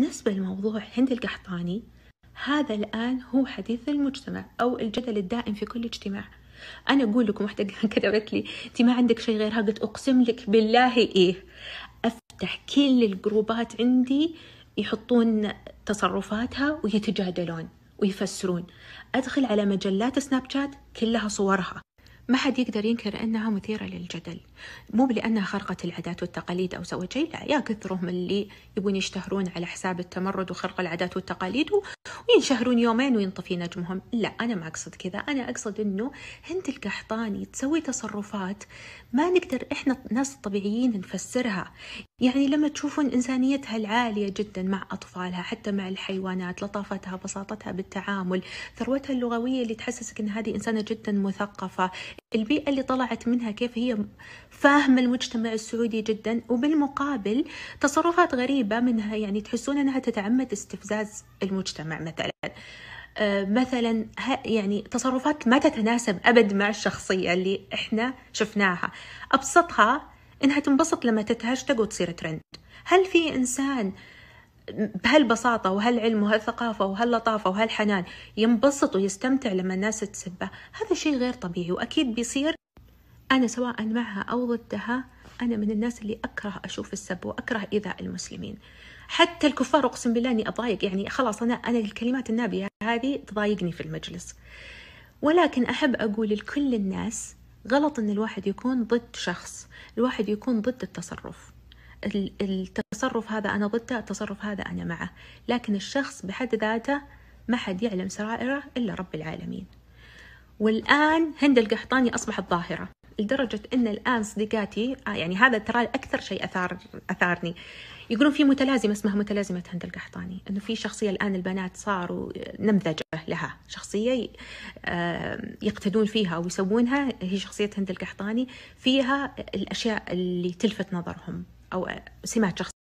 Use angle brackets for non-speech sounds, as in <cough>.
بالنسبة لموضوع هند القحطاني هذا الآن هو حديث المجتمع أو الجدل الدائم في كل اجتماع أنا أقول لكم واحدة <laughs> كتبت لي أنت ما عندك شيء غيرها قلت أقسم لك بالله إيه أفتح كل الجروبات عندي يحطون تصرفاتها ويتجادلون ويفسرون أدخل على مجلات سناب شات كلها صورها ما حد يقدر ينكر أنها مثيرة للجدل مو لأنها خرقت العادات والتقاليد أو سوت شيء لا يا كثرهم اللي يبون يشتهرون على حساب التمرد وخرق العادات والتقاليد وينشهرون يومين وينطفي نجمهم لا أنا ما أقصد كذا أنا أقصد أنه هند القحطاني تسوي تصرفات ما نقدر إحنا ناس طبيعيين نفسرها يعني لما تشوفون إنسانيتها العالية جدا مع أطفالها حتى مع الحيوانات لطافتها بساطتها بالتعامل ثروتها اللغوية اللي تحسسك أن هذه إنسانة جدا مثقفة البيئة اللي طلعت منها كيف هي فاهمة المجتمع السعودي جدا وبالمقابل تصرفات غريبة منها يعني تحسون أنها تتعمد استفزاز المجتمع مثلا آه، مثلا يعني تصرفات ما تتناسب ابد مع الشخصيه اللي احنا شفناها ابسطها انها تنبسط لما تتهاشتج وتصير ترند هل في انسان بهالبساطة وهالعلم وهالثقافة وهاللطافة وهالحنان ينبسط ويستمتع لما الناس تسبه هذا شيء غير طبيعي وأكيد بيصير أنا سواء معها أو ضدها أنا من الناس اللي أكره أشوف السب وأكره إيذاء المسلمين حتى الكفار أقسم بالله إني أضايق يعني خلاص أنا أنا الكلمات النابية هذه تضايقني في المجلس ولكن أحب أقول لكل الناس غلط ان الواحد يكون ضد شخص الواحد يكون ضد التصرف التصرف هذا انا ضده التصرف هذا انا معه لكن الشخص بحد ذاته ما حد يعلم سرائره الا رب العالمين والان هند القحطاني اصبحت ظاهره لدرجه ان الان صديقاتي آه، يعني هذا ترى اكثر شيء اثار اثارني يقولون في متلازمه اسمها متلازمه هند القحطاني انه في شخصيه الان البنات صاروا آه، نمذجه لها شخصيه آه، يقتدون فيها ويسوونها هي شخصيه هند القحطاني فيها الاشياء اللي تلفت نظرهم او سمات شخصية